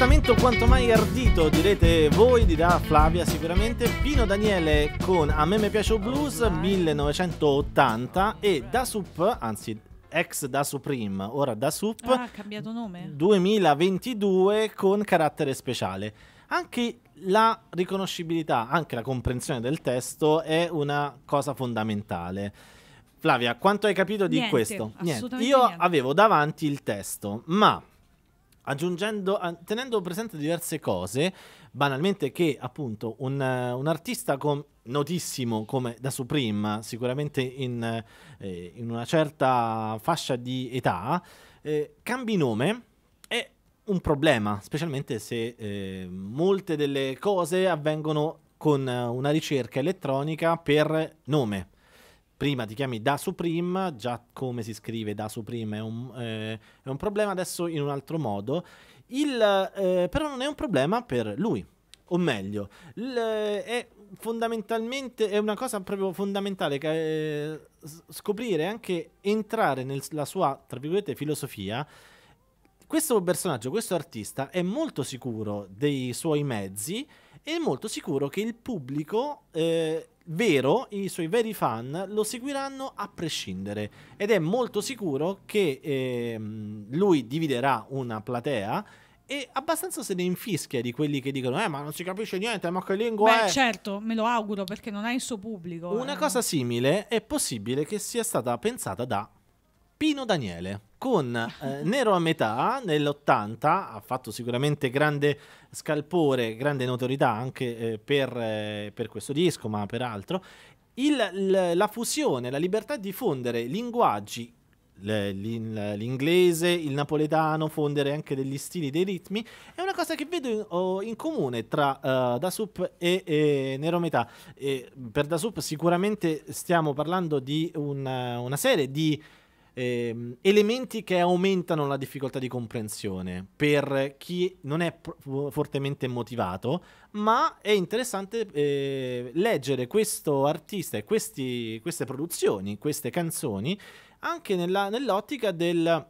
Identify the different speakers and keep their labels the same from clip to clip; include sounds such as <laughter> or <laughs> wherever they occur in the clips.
Speaker 1: Testamento quanto mai ardito, direte voi, di dirà Flavia sicuramente. Pino Daniele con A me mi piace il blues 1980 e Da Sup, anzi ex Da Supreme, ora Da Sup.
Speaker 2: Ah, cambiato nome.
Speaker 1: 2022 con carattere speciale. Anche la riconoscibilità, anche la comprensione del testo è una cosa fondamentale. Flavia, quanto hai capito di niente, questo? Niente. Io niente. avevo davanti il testo, ma tenendo presente diverse cose, banalmente che appunto un, un artista com, notissimo come da Supreme, sicuramente in, eh, in una certa fascia di età, eh, cambi nome è un problema, specialmente se eh, molte delle cose avvengono con una ricerca elettronica per nome prima ti chiami Da Supreme, già come si scrive Da Supreme è un, eh, è un problema, adesso in un altro modo. Il, eh, però non è un problema per lui, o meglio, l- eh, è fondamentalmente è una cosa proprio fondamentale che, eh, scoprire anche entrare nella sua tra virgolette filosofia. Questo personaggio, questo artista è molto sicuro dei suoi mezzi e molto sicuro che il pubblico eh, vero, i suoi veri fan lo seguiranno a prescindere ed è molto sicuro che ehm, lui dividerà una platea e abbastanza se ne infischia di quelli che dicono eh ma non
Speaker 2: si capisce niente ma che lingua Beh, è certo me lo auguro perché non ha il suo pubblico una ehm. cosa
Speaker 1: simile è possibile che sia stata pensata da Pino Daniele con eh, Nero a metà nell'80 ha fatto sicuramente grande scalpore, grande notorietà anche eh, per, eh, per, questo disco, ma per altro. Il, l, la fusione, la libertà di fondere linguaggi l'inglese, il napoletano, fondere anche degli stili, dei ritmi, è una cosa che vedo in, oh, in comune tra uh, Da Sup e, e Nero Metà. E per Da Sup sicuramente stiamo parlando di una, una serie di eh, elementi che aumentano la difficoltà di comprensione per chi non è pro- fortemente motivato, ma è interessante eh, leggere questo artista e questi, queste produzioni, queste canzoni, anche nella, nell'ottica del...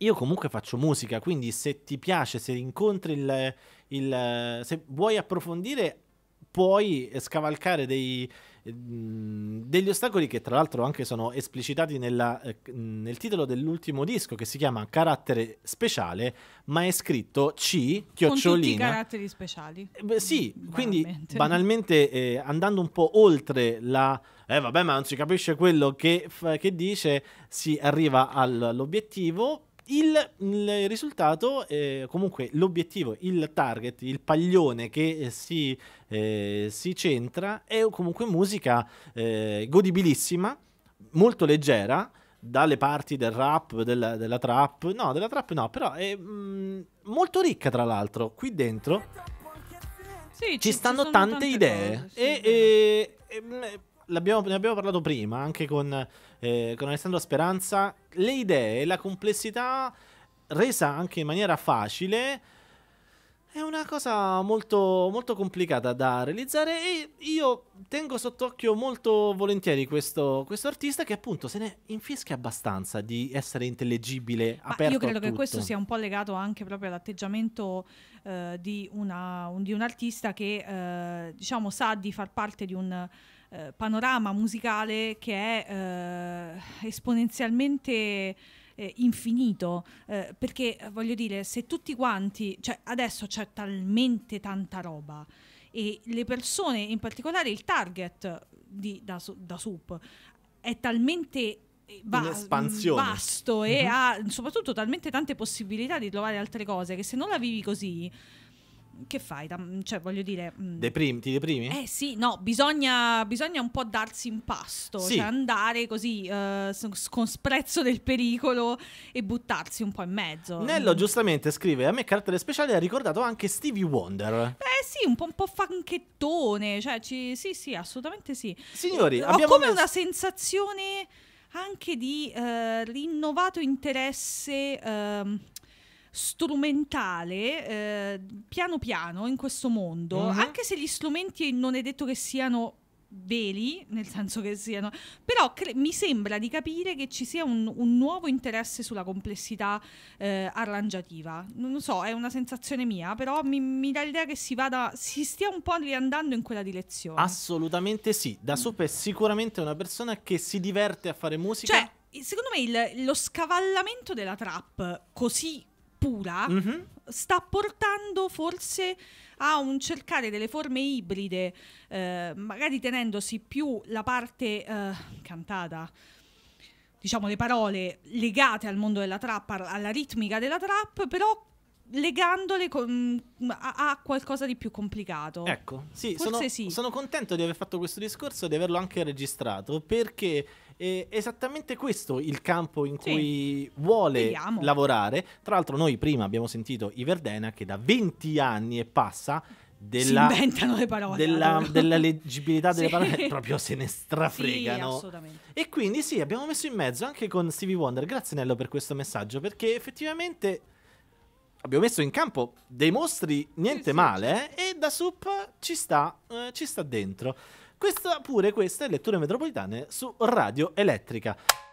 Speaker 1: Io comunque faccio musica, quindi se ti piace, se incontri il, il se vuoi approfondire, puoi scavalcare dei, degli ostacoli che tra l'altro anche sono esplicitati nella, eh, nel titolo dell'ultimo disco che si chiama Carattere speciale, ma è scritto C chiocciolina. Con
Speaker 2: caratteri speciali. Eh,
Speaker 1: beh, sì, mm, banalmente. quindi banalmente eh, andando un po' oltre la eh vabbè ma non si capisce quello che, che dice, si arriva all'obiettivo il, il risultato, eh, comunque l'obiettivo, il target, il paglione che eh, si, eh, si centra è comunque musica eh, godibilissima, molto leggera, dalle parti del rap, della, della, trap, no, della trap no, però è mh, mm, molto ricca tra l'altro, qui dentro
Speaker 2: sì, ci, ci stanno ci tante, tante, idee cose,
Speaker 1: sì. e, e, e mm, ne abbiamo parlato prima anche con, eh, con Alessandro Speranza, le idee, la complessità resa anche in maniera facile è una cosa molto, molto complicata da realizzare e io tengo sott'occhio molto volentieri questo, questo, artista che appunto se ne infischia abbastanza di essere intellegibile, Ma aperto Io credo che questo sia un po'
Speaker 2: legato anche proprio all'atteggiamento eh, di, una, un, di, un, artista che eh, diciamo sa di far parte di un eh, panorama musicale che è eh, esponenzialmente eh, infinito, eh, perché voglio dire, se tutti quanti, cioè adesso c'è talmente tanta roba e le persone, in particolare il target di, da, da SUP, è talmente eh, va- vasto mm-hmm. e mhm. ha soprattutto talmente tante possibilità di trovare altre cose che se non la vivi così che fai? Cioè, voglio dire... Mm.
Speaker 1: Deprimi, ti deprimi? Eh
Speaker 2: sì, no, bisogna, bisogna un po' darsi in pasto, sì. cioè andare così eh, con sprezzo del pericolo e buttarsi un po' in mezzo. Nello mm.
Speaker 1: giustamente scrive, a me carattere speciale ha ricordato anche Stevie Wonder.
Speaker 2: Eh sì, un po', un po fanchettone, cioè ci, sì sì, assolutamente sì. Signori, ho come messo... una sensazione anche di eh, rinnovato interesse... Eh, strumentale eh, piano piano in questo mondo, uh-huh. anche se gli strumenti non è detto che siano veli, nel senso che siano, però cre- mi sembra di capire che ci sia un, un nuovo interesse sulla complessità eh, arrangiativa. Non so, è una sensazione mia, però mi, mi, dà l'idea che si vada, si stia un po' riandando in quella direzione.
Speaker 1: Assolutamente sì, da mm. Sop è sicuramente una persona che si diverte a fare musica. Cioè,
Speaker 2: secondo me il, lo scavallamento della trap così pura mm-hmm. sta portando forse a un cercare delle forme ibride, eh, magari tenendosi più la parte eh, cantata, diciamo le parole legate al mondo della trap, alla ritmica della trap, però legandole con, a, a, qualcosa di più complicato. Ecco, sì, Forse sono, sì.
Speaker 1: sono contento di aver fatto questo discorso e di averlo anche registrato perché è esattamente questo il campo in sì. cui vuole Vediamo. lavorare. Tra l'altro, noi prima abbiamo sentito i Verdena che da 20 anni e passa della, parole, della, <laughs> della, leggibilità delle sì. parole eh, proprio se ne strafregano. Sì, e quindi sì, abbiamo messo in mezzo anche con Stevie Wonder. Grazie Nello per questo messaggio perché effettivamente abbiamo messo in campo dei mostri niente sì, male eh, e da Sup ci sta, eh, ci sta dentro. Questa pure questa è Letture Metropolitane su
Speaker 2: Radio Elettrica.